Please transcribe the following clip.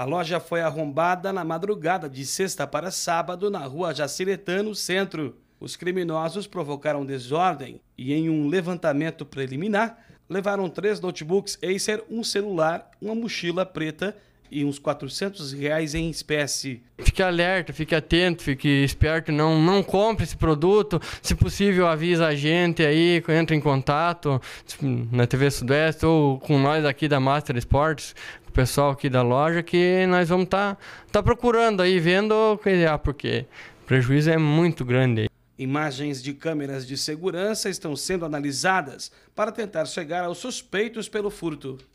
A loja foi arrombada na madrugada de sexta para sábado na rua Jaciretano, centro. Os criminosos provocaram desordem e, em um levantamento preliminar, levaram três notebooks Acer, um celular, uma mochila preta e uns 400 reais em espécie. Fique alerta, fique atento, fique esperto, não, não compre esse produto. Se possível, avisa a gente aí, entre em contato na TV Sudeste ou com nós aqui da Master Sports, o pessoal aqui da loja, que nós vamos estar tá, tá procurando aí, vendo, porque o prejuízo é muito grande Imagens de câmeras de segurança estão sendo analisadas para tentar chegar aos suspeitos pelo furto.